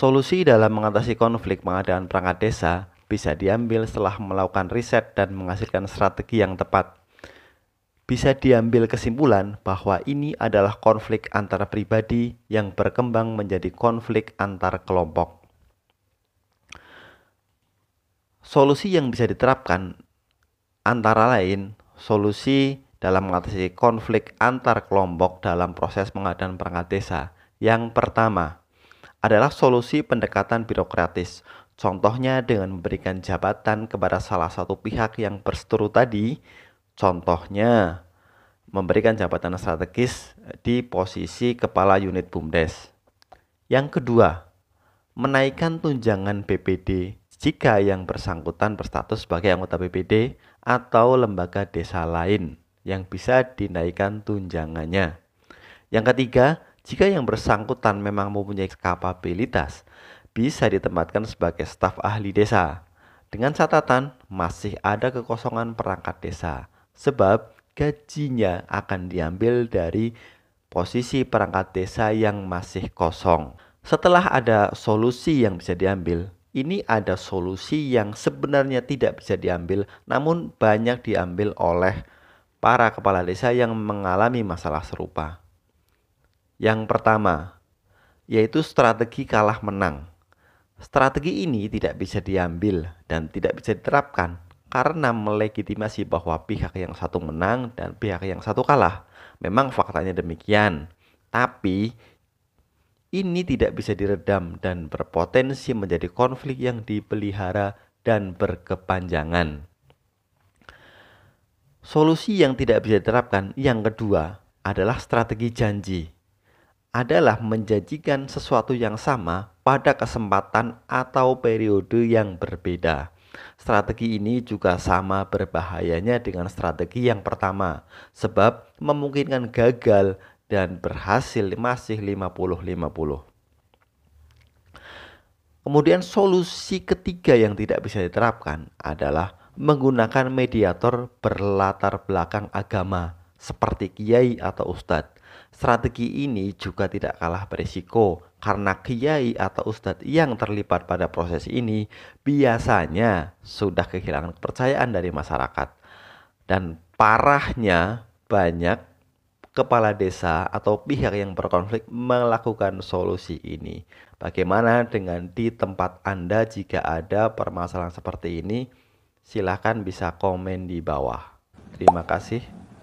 Solusi dalam mengatasi konflik pengadaan perangkat desa bisa diambil setelah melakukan riset dan menghasilkan strategi yang tepat. Bisa diambil kesimpulan bahwa ini adalah konflik antara pribadi yang berkembang menjadi konflik antar kelompok. Solusi yang bisa diterapkan antara lain solusi dalam mengatasi konflik antar kelompok dalam proses pengadaan perangkat desa. Yang pertama, adalah solusi pendekatan birokratis. Contohnya dengan memberikan jabatan kepada salah satu pihak yang berseteru tadi. Contohnya memberikan jabatan strategis di posisi kepala unit BUMDes. Yang kedua, menaikkan tunjangan BPD jika yang bersangkutan berstatus sebagai anggota BPD atau lembaga desa lain yang bisa dinaikkan tunjangannya. Yang ketiga, jika yang bersangkutan memang mempunyai kapabilitas, bisa ditempatkan sebagai staf ahli desa. Dengan catatan, masih ada kekosongan perangkat desa, sebab gajinya akan diambil dari posisi perangkat desa yang masih kosong. Setelah ada solusi yang bisa diambil, ini ada solusi yang sebenarnya tidak bisa diambil, namun banyak diambil oleh para kepala desa yang mengalami masalah serupa. Yang pertama, yaitu strategi kalah menang. Strategi ini tidak bisa diambil dan tidak bisa diterapkan karena melegitimasi bahwa pihak yang satu menang dan pihak yang satu kalah. Memang faktanya demikian, tapi ini tidak bisa diredam dan berpotensi menjadi konflik yang dipelihara dan berkepanjangan. Solusi yang tidak bisa diterapkan yang kedua adalah strategi janji adalah menjanjikan sesuatu yang sama pada kesempatan atau periode yang berbeda. Strategi ini juga sama berbahayanya dengan strategi yang pertama, sebab memungkinkan gagal dan berhasil masih 50-50. Kemudian solusi ketiga yang tidak bisa diterapkan adalah menggunakan mediator berlatar belakang agama seperti kiai atau ustadz. Strategi ini juga tidak kalah berisiko karena kiai atau ustadz yang terlibat pada proses ini biasanya sudah kehilangan kepercayaan dari masyarakat. Dan parahnya banyak kepala desa atau pihak yang berkonflik melakukan solusi ini. Bagaimana dengan di tempat Anda jika ada permasalahan seperti ini? Silahkan bisa komen di bawah. Terima kasih.